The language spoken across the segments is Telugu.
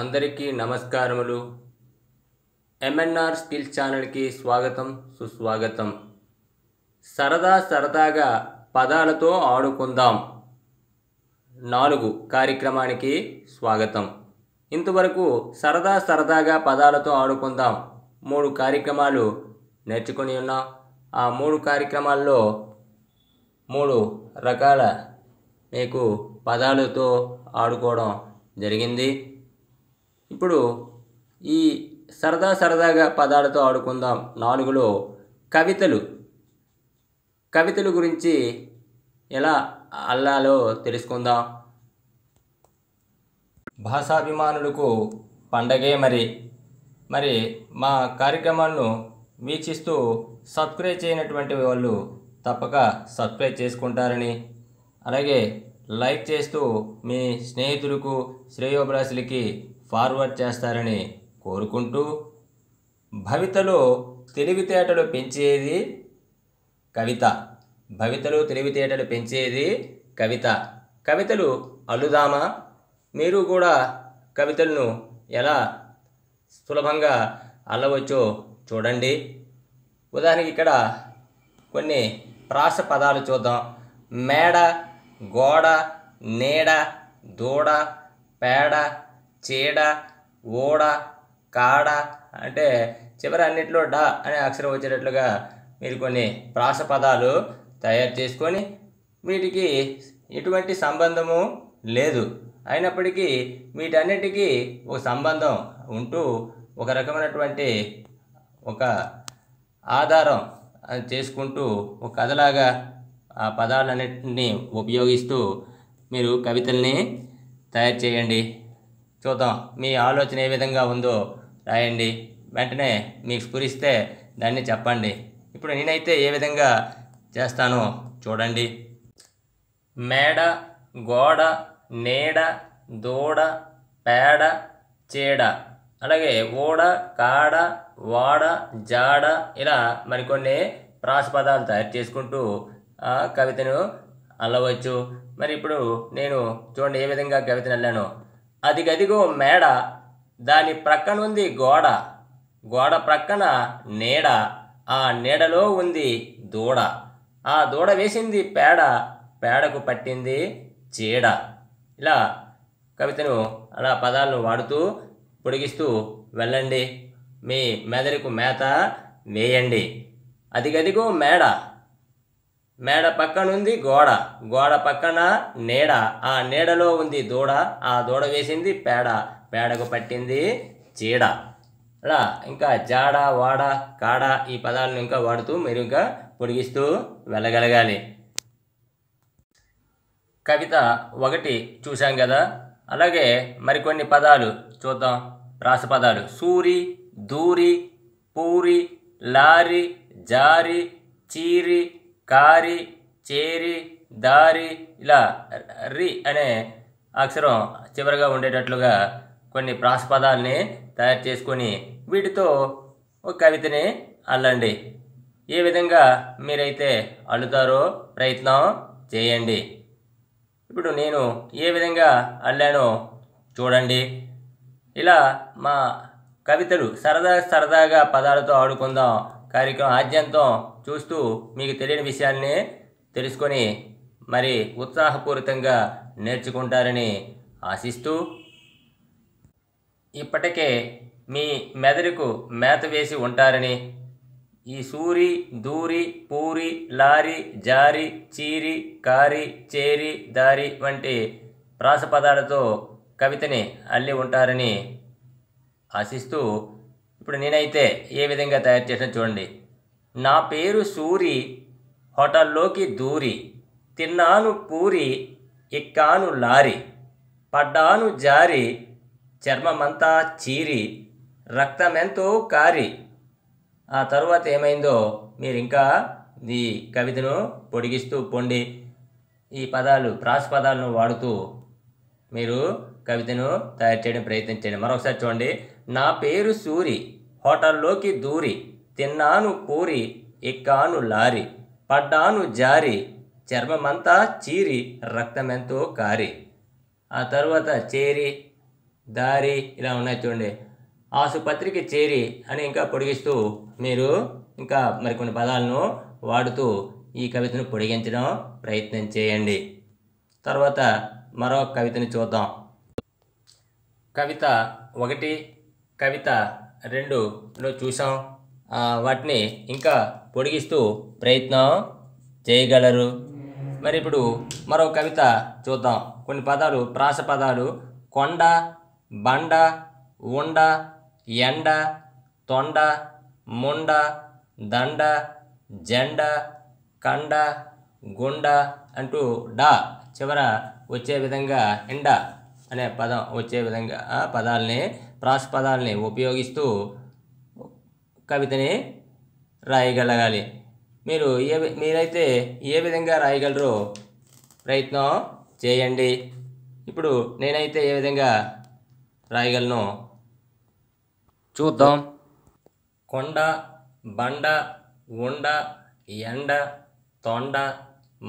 అందరికీ నమస్కారములు ఎంఎన్ఆర్ స్కిల్ ఛానల్కి స్వాగతం సుస్వాగతం సరదా సరదాగా పదాలతో ఆడుకుందాం నాలుగు కార్యక్రమానికి స్వాగతం ఇంతవరకు సరదా సరదాగా పదాలతో ఆడుకుందాం మూడు కార్యక్రమాలు నేర్చుకుని ఉన్నాం ఆ మూడు కార్యక్రమాల్లో మూడు రకాల మీకు పదాలతో ఆడుకోవడం జరిగింది ఇప్పుడు ఈ సరదా సరదాగా పదాలతో ఆడుకుందాం నాలుగులో కవితలు కవితలు గురించి ఎలా అల్లాలో తెలుసుకుందాం భాషాభిమానులకు పండగే మరి మరి మా కార్యక్రమాలను వీక్షిస్తూ సబ్స్క్రైబ్ చేయనటువంటి వాళ్ళు తప్పక సబ్స్క్రైబ్ చేసుకుంటారని అలాగే లైక్ చేస్తూ మీ స్నేహితులకు శ్రేయోభిలాసులకి ఫార్వర్డ్ చేస్తారని కోరుకుంటూ భవితలో తెలివితేటలు పెంచేది కవిత భవితలు తెలివితేటలు పెంచేది కవిత కవితలు అల్లుదామా మీరు కూడా కవితలను ఎలా సులభంగా అల్లవచ్చో చూడండి ఉదాహరణకి ఇక్కడ కొన్ని ప్రాస పదాలు చూద్దాం మేడ గోడ నీడ దూడ పేడ చీడ ఓడ కాడ అంటే చివరి అన్నింటిలో డ అనే అక్షరం వచ్చేటట్లుగా మీరు కొన్ని ప్రాస పదాలు తయారు చేసుకొని వీటికి ఎటువంటి సంబంధము లేదు అయినప్పటికీ వీటన్నిటికీ ఒక సంబంధం ఉంటూ ఒక రకమైనటువంటి ఒక ఆధారం చేసుకుంటూ ఒక కథలాగా ఆ పదాలన్నింటినీ ఉపయోగిస్తూ మీరు కవితల్ని తయారు చేయండి చూద్దాం మీ ఆలోచన ఏ విధంగా ఉందో రాయండి వెంటనే మీకు స్ఫురిస్తే దాన్ని చెప్పండి ఇప్పుడు నేనైతే ఏ విధంగా చేస్తానో చూడండి మేడ గోడ నీడ దూడ పేడ చీడ అలాగే ఓడ కాడ వాడ జాడ ఇలా మరికొన్ని పదాలు తయారు చేసుకుంటూ కవితను అల్లవచ్చు మరి ఇప్పుడు నేను చూడండి ఏ విధంగా కవితను అల్లాను అది గదిగో మేడ దాని ప్రక్కనుంది గోడ గోడ ప్రక్కన నీడ ఆ నీడలో ఉంది దూడ ఆ దూడ వేసింది పేడ పేడకు పట్టింది చీడ ఇలా కవితను అలా పదాలను వాడుతూ పొడిగిస్తూ వెళ్ళండి మీ మెదడుకు మేత వేయండి అది గదిగో మేడ మేడ పక్కనుంది గోడ గోడ పక్కన నీడ ఆ నీడలో ఉంది దూడ ఆ దూడ వేసింది పేడ పేడకు పట్టింది చీడ అలా ఇంకా జాడ వాడ కాడ ఈ పదాలను ఇంకా వాడుతూ మీరు ఇంకా పొడిగిస్తూ వెళ్ళగలగాలి కవిత ఒకటి చూసాం కదా అలాగే మరికొన్ని పదాలు చూద్దాం రాస పదాలు సూరి దూరి పూరి లారి జారి చీరి కారి చేరి దారి ఇలా రి అనే అక్షరం చివరగా ఉండేటట్లుగా కొన్ని ప్రాసపదాల్ని తయారు చేసుకొని వీటితో ఒక కవితని అల్లండి ఏ విధంగా మీరైతే అల్లుతారో ప్రయత్నం చేయండి ఇప్పుడు నేను ఏ విధంగా అల్లానో చూడండి ఇలా మా కవితలు సరదా సరదాగా పదాలతో ఆడుకుందాం కార్యక్రమం ఆద్యంతం చూస్తూ మీకు తెలియని విషయాల్ని తెలుసుకొని మరి ఉత్సాహపూరితంగా నేర్చుకుంటారని ఆశిస్తూ ఇప్పటికే మీ మెదడుకు మేత వేసి ఉంటారని ఈ సూరి దూరి పూరి లారి జారి చీరి కారి చేరి దారి వంటి ప్రాసపదాలతో కవితని అల్లి ఉంటారని ఆశిస్తూ ఇప్పుడు నేనైతే ఏ విధంగా తయారు చేసిన చూడండి నా పేరు సూరి హోటల్లోకి దూరి తిన్నాను పూరి ఎక్కాను లారీ పడ్డాను జారి చర్మమంతా చీరి రక్తమెంతో కారి ఆ తర్వాత ఏమైందో మీరు ఇంకా ఈ కవితను పొడిగిస్తూ పొండి ఈ పదాలు ప్రాస్ పదాలను వాడుతూ మీరు కవితను తయారు చేయడం ప్రయత్నించండి మరొకసారి చూడండి నా పేరు సూరి హోటల్లోకి దూరి తిన్నాను పూరి ఎక్కాను లారి పడ్డాను జారి చర్మమంతా చీరి రక్తమెంతో కారి ఆ తర్వాత చేరి దారి ఇలా ఉన్నాయి చూడండి ఆసుపత్రికి చేరి అని ఇంకా పొడిగిస్తూ మీరు ఇంకా మరికొన్ని పదాలను వాడుతూ ఈ కవితను పొడిగించడం ప్రయత్నం చేయండి తర్వాత మరో కవితని చూద్దాం కవిత ఒకటి కవిత రెండు చూసాం వాటిని ఇంకా పొడిగిస్తూ ప్రయత్నం చేయగలరు మరి ఇప్పుడు మరో కవిత చూద్దాం కొన్ని పదాలు ప్రాస పదాలు కొండ బండ ఉండ ఎండ తొండ ముండ దండ జెండ కండ గుండ అంటూ డా చివర వచ్చే విధంగా ఎండ అనే పదం వచ్చే విధంగా పదాలని పదాలని ఉపయోగిస్తూ కవితని రాయగలగాలి మీరు ఏ మీరైతే ఏ విధంగా రాయగలరో ప్రయత్నం చేయండి ఇప్పుడు నేనైతే ఏ విధంగా రాయగలను చూద్దాం కొండ బండ ఉండ ఎండ తొండ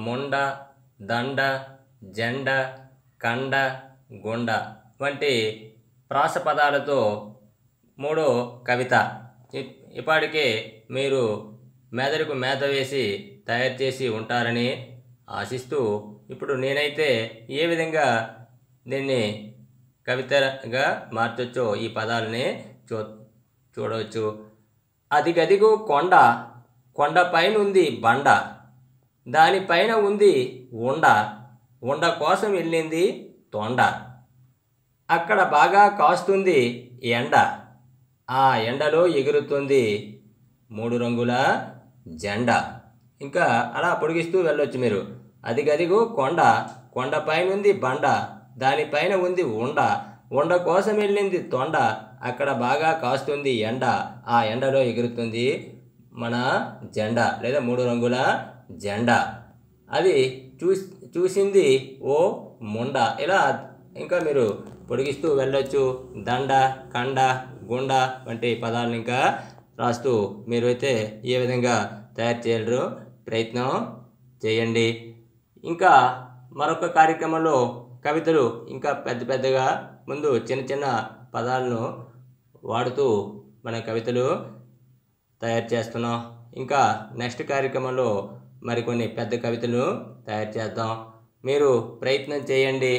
ముండ దండ జెండ కండ గుండ వంటి ప్రాస పదాలతో మూడో కవిత ఇప్పటికే మీరు మెదడుకు మేత వేసి తయారు చేసి ఉంటారని ఆశిస్తూ ఇప్పుడు నేనైతే ఏ విధంగా దీన్ని కవితగా మార్చొచ్చో ఈ పదాలని చూ చూడవచ్చు అదిగదిగు కొండ కొండపైన ఉంది బండ దానిపైన ఉంది ఉండ ఉండ కోసం వెళ్ళింది తొండ అక్కడ బాగా కాస్తుంది ఎండ ఆ ఎండలో ఎగురుతుంది మూడు రంగుల జెండా ఇంకా అలా పొడిగిస్తూ వెళ్ళొచ్చు మీరు అదిగదిగో కొండ కొండపైన ఉంది బండ దానిపైన ఉంది ఉండ ఉండ కోసం వెళ్ళింది తొండ అక్కడ బాగా కాస్తుంది ఎండ ఆ ఎండలో ఎగురుతుంది మన జెండా లేదా మూడు రంగుల జెండా అది చూ చూసింది ఓ ముండ ఇలా ఇంకా మీరు పొడిగిస్తూ వెళ్ళొచ్చు దండ కండ గుండ వంటి పదాలను ఇంకా రాస్తూ మీరైతే ఏ విధంగా తయారు చేయరు ప్రయత్నం చేయండి ఇంకా మరొక కార్యక్రమంలో కవితలు ఇంకా పెద్ద పెద్దగా ముందు చిన్న చిన్న పదాలను వాడుతూ మన కవితలు తయారు చేస్తున్నాం ఇంకా నెక్స్ట్ కార్యక్రమంలో మరికొన్ని పెద్ద కవితలు తయారు చేద్దాం మీరు ప్రయత్నం చేయండి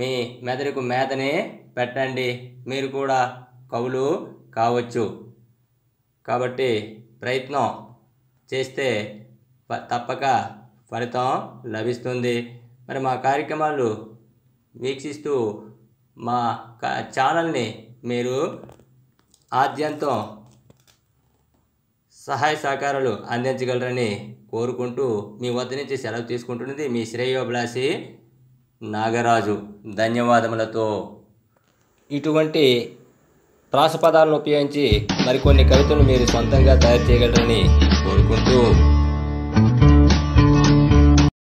మీ మెదడుకు మేతనే పెట్టండి మీరు కూడా కవులు కావచ్చు కాబట్టి ప్రయత్నం చేస్తే తప్పక ఫలితం లభిస్తుంది మరి మా కార్యక్రమాలు వీక్షిస్తూ మా ఛానల్ని మీరు ఆద్యంతం సహాయ సహకారాలు అందించగలరని కోరుకుంటూ మీ వద్ద నుంచి సెలవు తీసుకుంటున్నది మీ శ్రేయోభిలాషి నాగరాజు ధన్యవాదములతో ఇటువంటి ప్రాసపదాలను ఉపయోగించి మరికొన్ని కవితలు మీరు సొంతంగా తయారు చేయగలరని కోరుకుంటూ